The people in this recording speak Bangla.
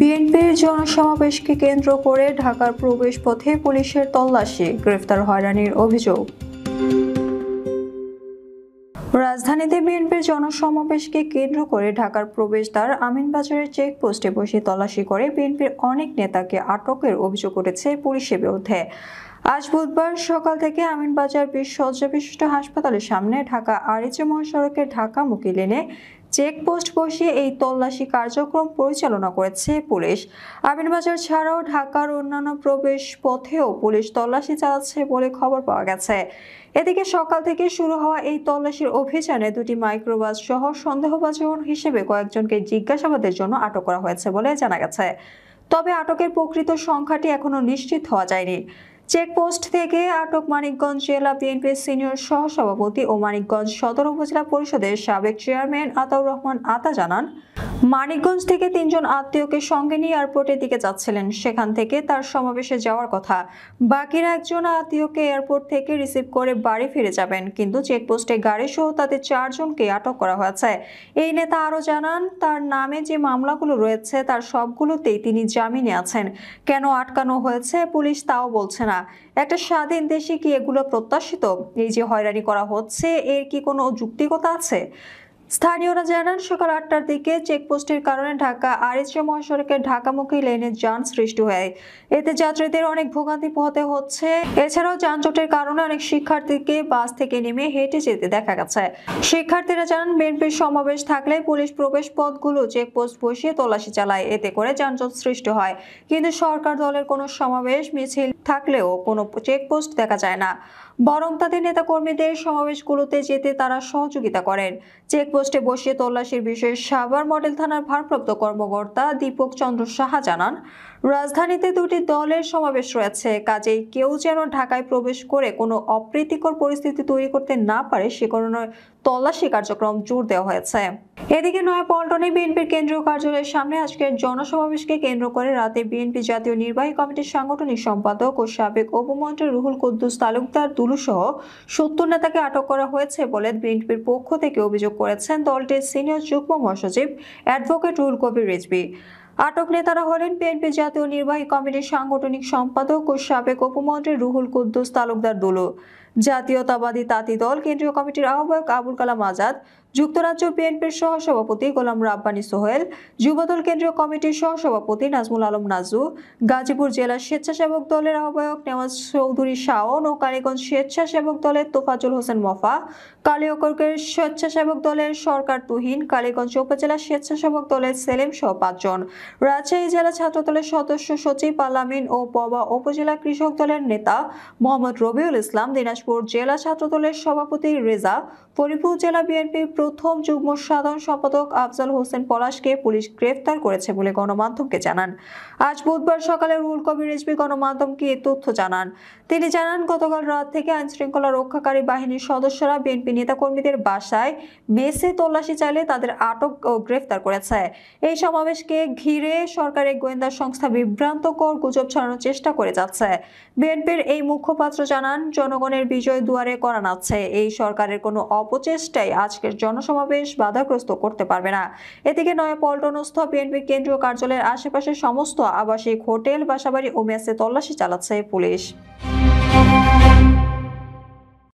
বিএনপির জনসমাবেশকে কেন্দ্র করে ঢাকার প্রবেশ পথে পুলিশের তল্লাশি গ্রেফতার হয়রানির অভিযোগ রাজধানীতে বিএনপির জনসমাবেশকে কেন্দ্র করে ঢাকার প্রবেশদ্বার আমিনবাজারের চেকপোস্টে বসে তল্লাশি করে বিএনপির অনেক নেতাকে আটকের অভিযোগ করেছে পুলিশের বিরুদ্ধে আজ বুধবার সকাল থেকে আমিনবাজার বিশ বিশিষ্ট হাসপাতালের সামনে ঢাকা আরিচে মহাসড়কের ঢাকামুখী লেনে চেকপোস্ট বসিয়ে এই তল্লাশি কার্যক্রম পরিচালনা করেছে পুলিশ আমিনবাজার ছাড়াও ঢাকার অন্যান্য প্রবেশ পথেও পুলিশ তল্লাশি চালাচ্ছে বলে খবর পাওয়া গেছে এদিকে সকাল থেকে শুরু হওয়া এই তল্লাশির অভিযানে দুটি মাইক্রোবাস সহ সন্দেহভাজন হিসেবে কয়েকজনকে জিজ্ঞাসাবাদের জন্য আটক করা হয়েছে বলে জানা গেছে তবে আটকের প্রকৃত সংখ্যাটি এখনও নিশ্চিত হওয়া যায়নি চেকপোস্ট থেকে আটক মানিকগঞ্জ জেলা বিএনপির সিনিয়র সহসভাপতি ও মানিকগঞ্জ সদর উপজেলা পরিষদের সাবেক চেয়ারম্যান আতাউর রহমান আতা জানান মানিকগঞ্জ থেকে তিনজন আত্মীয়কে সঙ্গে নিয়ে এয়ারপোর্টের দিকে যাচ্ছিলেন সেখান থেকে তার সমাবেশে যাওয়ার কথা বাকিরা একজন আত্মীয়কে এয়ারপোর্ট থেকে রিসিভ করে বাড়ি ফিরে যাবেন কিন্তু চেকপোস্টে গাড়ি সহ তাদের চারজনকে আটক করা হয়েছে এই নেতা আরও জানান তার নামে যে মামলাগুলো রয়েছে তার সবগুলোতেই তিনি জামিনে আছেন কেন আটকানো হয়েছে পুলিশ তাও বলছে না না একটা স্বাধীন দেশে কি এগুলো প্রত্যাশিত এই যে হয়রানি করা হচ্ছে এর কি কোনো যুক্তিকতা আছে স্থানীয়রা জানান সকাল আটটার দিকে চেকপোস্টের কারণে ঢাকা আরএসএ মহাসড়কের ঢাকামুখী লেনে যান সৃষ্টি হয় এতে যাত্রীদের অনেক ভোগান্তি পোহাতে হচ্ছে এছাড়াও যানজটের কারণে অনেক শিক্ষার্থীকে বাস থেকে নেমে হেঁটে যেতে দেখা গেছে শিক্ষার্থীরা জানান বিএনপির সমাবেশ থাকলে পুলিশ প্রবেশ পথগুলো চেকপোস্ট বসিয়ে তল্লাশি চালায় এতে করে যানজট সৃষ্টি হয় কিন্তু সরকার দলের কোনো সমাবেশ মিছিল থাকলেও কোনো চেকপোস্ট দেখা যায় না বরং তাদের নেতাকর্মীদের সমাবেশগুলোতে যেতে তারা সহযোগিতা করেন চেক পোস্টে বসিয়ে তল্লাশির বিষয়ে সাভার মডেল থানার ভারপ্রাপ্ত কর্মকর্তা দীপক চন্দ্র সাহা জানান রাজধানীতে দুটি দলের সমাবেশ রয়েছে কাজেই কেউ যেন ঢাকায় প্রবেশ করে কোনো অপ্রীতিকর পরিস্থিতি তৈরি করতে না পারে সে কারণে তল্লাশি কার্যক্রম জোর দেওয়া হয়েছে এদিকে পল্টনে বিএনপির কেন্দ্রীয় কার্যালয়ের সামনে আজকের জনসমাবেশকে কেন্দ্র করে রাতে বিএনপি জাতীয় নির্বাহী কমিটির সাংগঠনিক সম্পাদক ও সাবেক উপমন্ত্রী রুহুল কুদ্দুস তালুকদার দুলুসহ সত্তর নেতাকে আটক করা হয়েছে বলে বিএনপির পক্ষ থেকে অভিযোগ করেছেন দলটির সিনিয়র যুগ্ম মহাসচিব অ্যাডভোকেট রুহুল কবির রিজবি আটক নেতারা হলেন বিএনপি জাতীয় নির্বাহী কমিটির সাংগঠনিক সম্পাদক ও সাবেক উপমন্ত্রী রুহুল কুদ্দুস তালুকদার দুলু জাতীয়তাবাদী তাঁতি দল কেন্দ্রীয় কমিটির আহ্বায়ক আবুল কালাম আজাদ যুক্তরাজ্য বিএনপির সহসভাপতি গোলাম রাব্বানি সোহেল যুবদল কেন্দ্রীয় কমিটির সহসভাপতি নাজমুল আলম নাজু গাজীপুর জেলা স্বেচ্ছাসেবক দলের আহ্বায়ক নেওয়াজ চৌধুরী শাওন ও কালীগঞ্জ স্বেচ্ছাসেবক দলের তোফাজুল হোসেন মফা কালিয়কর্কের স্বেচ্ছাসেবক দলের সরকার তুহিন কালীগঞ্জ উপজেলা স্বেচ্ছাসেবক দলের সেলিম সহ পাঁচজন রাজশাহী জেলা ছাত্র দলের সদস্য সচিব আলামিন ও পবা উপজেলা কৃষক দলের নেতা মোহাম্মদ রবিউল ইসলাম দিনাজপুর দিনাজপুর জেলা ছাত্রদলের সভাপতি রেজা ফরিদপুর জেলা বিএনপির প্রথম যুগ্ম সাধারণ সম্পাদক আফজাল হোসেন পলাশকে পুলিশ গ্রেফতার করেছে বলে গণমাধ্যমকে জানান আজ বুধবার সকালে রুল কবি রেজবি গণমাধ্যমকে এ তথ্য জানান তিনি জানান গতকাল রাত থেকে শৃঙ্খলা রক্ষাকারী বাহিনীর সদস্যরা বিএনপি নেতাকর্মীদের বাসায় মেসে তল্লাশি চালিয়ে তাদের আটক ও গ্রেফতার করেছে এই সমাবেশকে ঘিরে সরকারের গোয়েন্দা সংস্থা বিভ্রান্তকর গুজব ছড়ানোর চেষ্টা করে যাচ্ছে বিএনপির এই মুখপাত্র জানান জনগণের বিজয় দুয়ারে করা নাচ্ছে এই সরকারের কোনো অপচেষ্টায় আজকের জনসমাবেশ বাধাগ্রস্ত করতে পারবে না এদিকে নয়া পল্টনস্থ বিএনপি কেন্দ্রীয় কার্যালয়ের আশেপাশে সমস্ত আবাসিক হোটেল বাসাবাড়ি ও মেসে তল্লাশি চালাচ্ছে পুলিশ